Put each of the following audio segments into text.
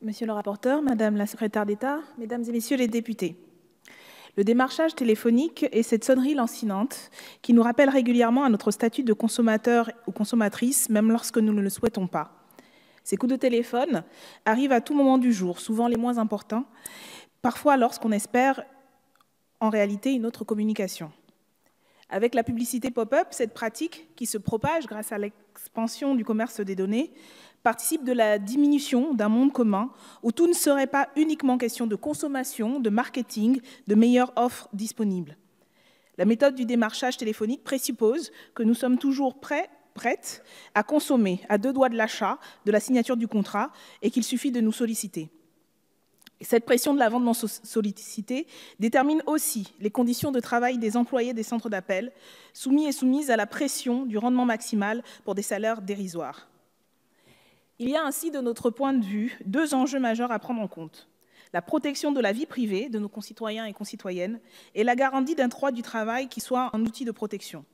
Monsieur le rapporteur, Madame la secrétaire d'État, Mesdames et Messieurs les députés, le démarchage téléphonique est cette sonnerie lancinante qui nous rappelle régulièrement à notre statut de consommateur ou consommatrice, même lorsque nous ne le souhaitons pas. Ces coups de téléphone arrivent à tout moment du jour, souvent les moins importants, parfois lorsqu'on espère en réalité une autre communication. Avec la publicité pop-up, cette pratique, qui se propage grâce à l'expansion du commerce des données, participe de la diminution d'un monde commun où tout ne serait pas uniquement question de consommation, de marketing, de meilleures offres disponibles. La méthode du démarchage téléphonique présuppose que nous sommes toujours prêts, prêtes à consommer à deux doigts de l'achat, de la signature du contrat, et qu'il suffit de nous solliciter. cette pression de la vente non sollicitée détermine aussi les conditions de travail des employés des centres d'appel, soumis et soumises à la pression du rendement maximal pour des salaires dérisoires. Il y a ainsi, de notre point de vue, deux enjeux majeurs à prendre en compte. La protection de la vie privée de nos concitoyens et concitoyennes et la garantie d'un droit du travail qui soit un outil de protection.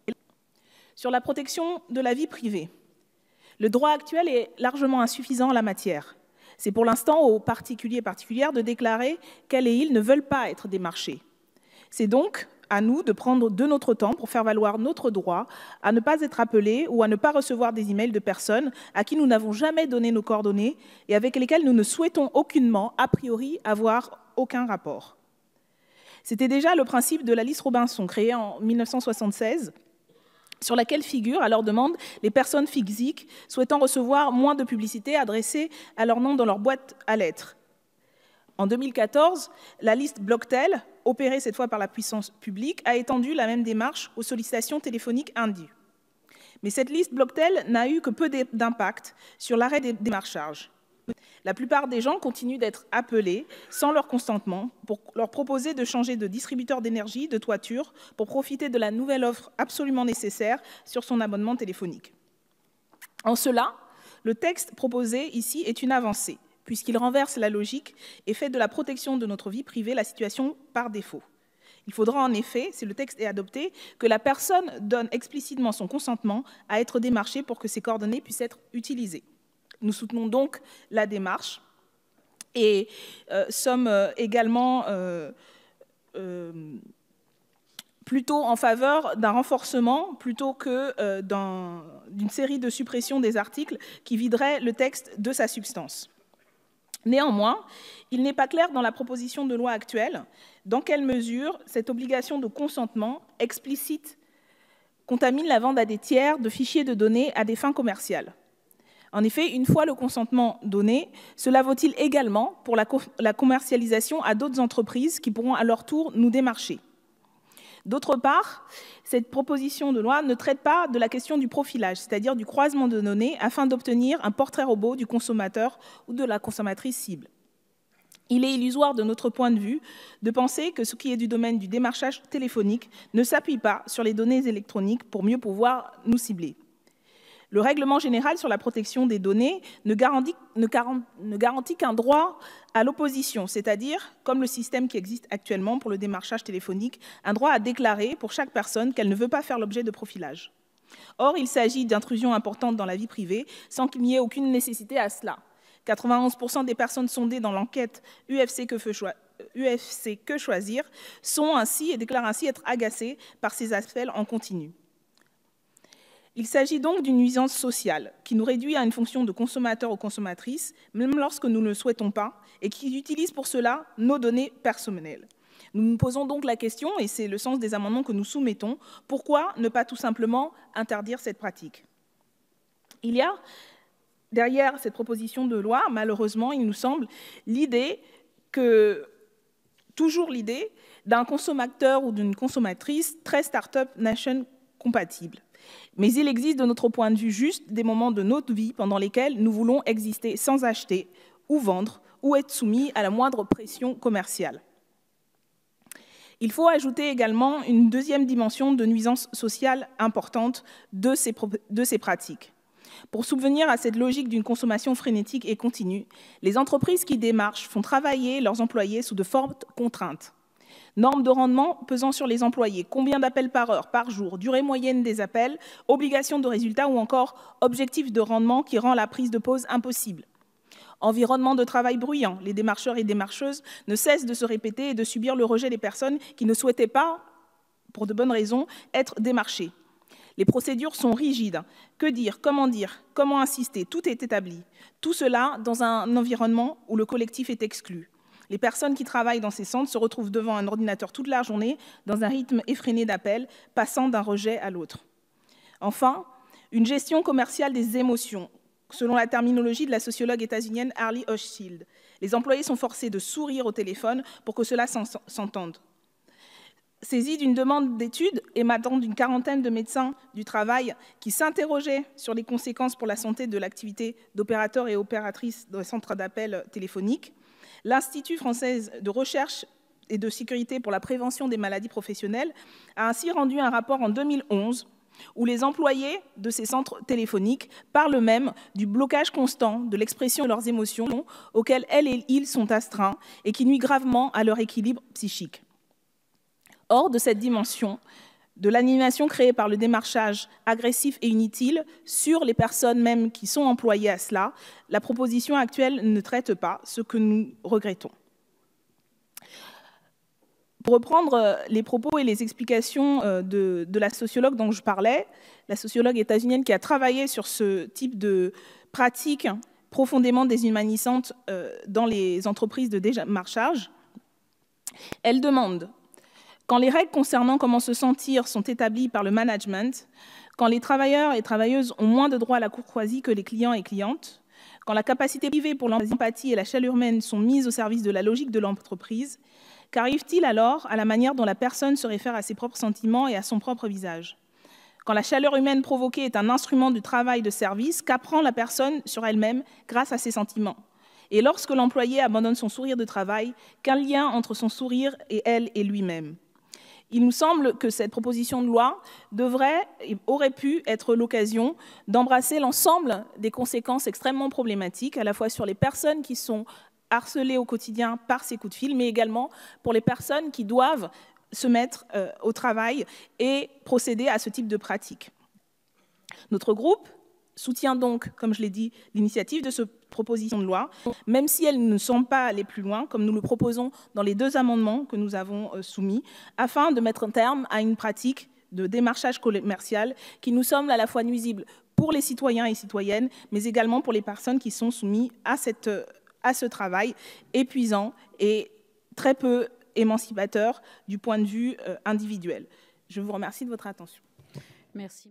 Sur la protection de la vie privée, le droit actuel est largement insuffisant en la matière. C'est pour l'instant aux particuliers et particulières de déclarer qu'elles et ils ne veulent pas être démarchés. C'est donc à nous de prendre de notre temps pour faire valoir notre droit à ne pas être appelés ou à ne pas recevoir des emails de personnes à qui nous n'avons jamais donné nos coordonnées et avec lesquelles nous ne souhaitons aucunement, a priori, avoir aucun rapport. C'était déjà le principe de la liste Robinson, créée en 1976 sur laquelle figurent à leur demande les personnes physiques souhaitant recevoir moins de publicité adressées à leur nom dans leur boîte à lettres. En 2014, la liste Blocktel, opérée cette fois par la puissance publique, a étendu la même démarche aux sollicitations téléphoniques indues. Mais cette liste Blocktel n'a eu que peu d'impact sur l'arrêt des démarchages. La plupart des gens continuent d'être appelés sans leur consentement pour leur proposer de changer de distributeur d'énergie, de toiture, pour profiter de la nouvelle offre absolument nécessaire sur son abonnement téléphonique. En cela, le texte proposé ici est une avancée, puisqu'il renverse la logique et fait de la protection de notre vie privée la situation par défaut. Il faudra en effet, si le texte est adopté, que la personne donne explicitement son consentement à être démarchée pour que ses coordonnées puissent être utilisées. Nous soutenons donc la démarche et euh, sommes euh, également euh, plutôt en faveur d'un renforcement plutôt que d'une série de suppressions des articles qui videraient le texte de sa substance. Néanmoins, il n'est pas clair dans la proposition de loi actuelle dans quelle mesure cette obligation de consentement explicite contamine la vente à des tiers de fichiers de données à des fins commerciales. En effet, une fois le consentement donné, cela vaut-il également pour la, commercialisation à d'autres entreprises qui pourront à leur tour nous démarcher D'autre part, cette proposition de loi ne traite pas de la question du profilage, c'est-à-dire du croisement de données afin d'obtenir un portrait robot du consommateur ou de la consommatrice cible. Il est illusoire de notre point de vue de penser que ce qui est du domaine du démarchage téléphonique ne s'appuie pas sur les données électroniques pour mieux pouvoir nous cibler. Le règlement général sur la protection des données ne garantit, qu'un droit à l'opposition, c'est-à-dire, comme le système qui existe actuellement pour le démarchage téléphonique, un droit à déclarer pour chaque personne qu'elle ne veut pas faire l'objet de profilage. Or, il s'agit d'intrusions importantes dans la vie privée sans qu'il n'y ait aucune nécessité à cela. 91% des personnes sondées dans l'enquête UFC que, UFC que choisir sont ainsi et déclarent ainsi être agacées par ces appels en continu. Il s'agit donc d'une nuisance sociale qui nous réduit à une fonction de consommateur ou consommatrice, même lorsque nous ne le souhaitons pas, et qui utilise pour cela nos données personnelles. Nous nous posons donc la question, et c'est le sens des amendements que nous soumettons, pourquoi ne pas tout simplement interdire cette pratique Il y a derrière cette proposition de loi, malheureusement, il nous semble, l'idée que, toujours l'idée d'un consommateur ou d'une consommatrice très start-up nation compatible. Mais il existe de notre point de vue juste des moments de notre vie pendant lesquels nous voulons exister sans acheter ou vendre ou être soumis à la moindre pression commerciale. Il faut ajouter également une deuxième dimension de nuisance sociale importante de ces, pratiques. Pour subvenir à cette logique d'une consommation frénétique et continue, les entreprises qui démarchent font travailler leurs employés sous de fortes contraintes normes de rendement pesant sur les employés, combien d'appels par heure, par jour, durée moyenne des appels, obligation de résultat ou encore objectif de rendement qui rend la prise de pause impossible. Environnement de travail bruyant, les démarcheurs et démarcheuses ne cessent de se répéter et de subir le rejet des personnes qui ne souhaitaient pas, pour de bonnes raisons, être démarchées. Les procédures sont rigides. Que dire, comment dire, comment insister, tout est établi. Tout cela dans un environnement où le collectif est exclu. Les personnes qui travaillent dans ces centres se retrouvent devant un ordinateur toute la journée, dans un rythme effréné d'appels, passant d'un rejet à l'autre. Enfin, une gestion commerciale des émotions, selon la terminologie de la sociologue états-unienne Harley Hochschild. Les employés sont forcés de sourire au téléphone pour que cela s'entende. Saisie d'une demande d'études émanant d'une quarantaine de médecins du travail qui s'interrogeaient sur les conséquences pour la santé de l'activité d'opérateurs et opératrices dans les centres d'appel téléphoniques, L'Institut français de recherche et de sécurité pour la prévention des maladies professionnelles a ainsi rendu un rapport en 2011 où les employés de ces centres téléphoniques parlent même du blocage constant de l'expression de leurs émotions auxquelles elles et ils sont astreints et qui nuit gravement à leur équilibre psychique. Hors de cette dimension, de l'animation créée par le démarchage agressif et inutile sur les personnes même qui sont employées à cela, la proposition actuelle ne traite pas, ce que nous regrettons. Pour reprendre euh, les propos et les explications euh, de, de la sociologue dont je parlais, la sociologue états-unienne qui a travaillé sur ce type de pratique profondément déshumanisante euh, dans les entreprises de démarchage, elle demande quand les règles concernant comment se sentir sont établies par le management, quand les travailleurs et travailleuses ont moins de droits à la courtoisie que les clients et clientes, quand la capacité privée pour l'empathie et la chaleur humaine sont mises au service de la logique de l'entreprise, qu'arrive-t-il alors à la manière dont la personne se réfère à ses propres sentiments et à son propre visage Quand la chaleur humaine provoquée est un instrument du travail de service, qu'apprend la personne sur elle-même grâce à ses sentiments Et lorsque l'employé abandonne son sourire de travail, qu'un lien entre son sourire et elle et lui-même il nous semble que cette proposition de loi devrait aurait pu être l'occasion d'embrasser l'ensemble des conséquences extrêmement problématiques, à la fois sur les personnes qui sont harcelées au quotidien par ces coups de fil, mais également pour les personnes qui doivent se mettre euh, au travail et procéder à ce type de pratique. Notre groupe soutient donc, comme je l'ai dit, l'initiative de ce proposition de loi, même si elle ne sont pas les plus loin, comme nous le proposons dans les deux amendements que nous avons euh, soumis, afin de mettre un terme à une pratique de démarchage commercial qui nous semble à la fois nuisible pour les citoyens et citoyennes, mais également pour les personnes qui sont soumises à, cette, à ce travail épuisant et très peu émancipateur du point de vue euh, individuel. Je vous remercie de votre attention. Merci.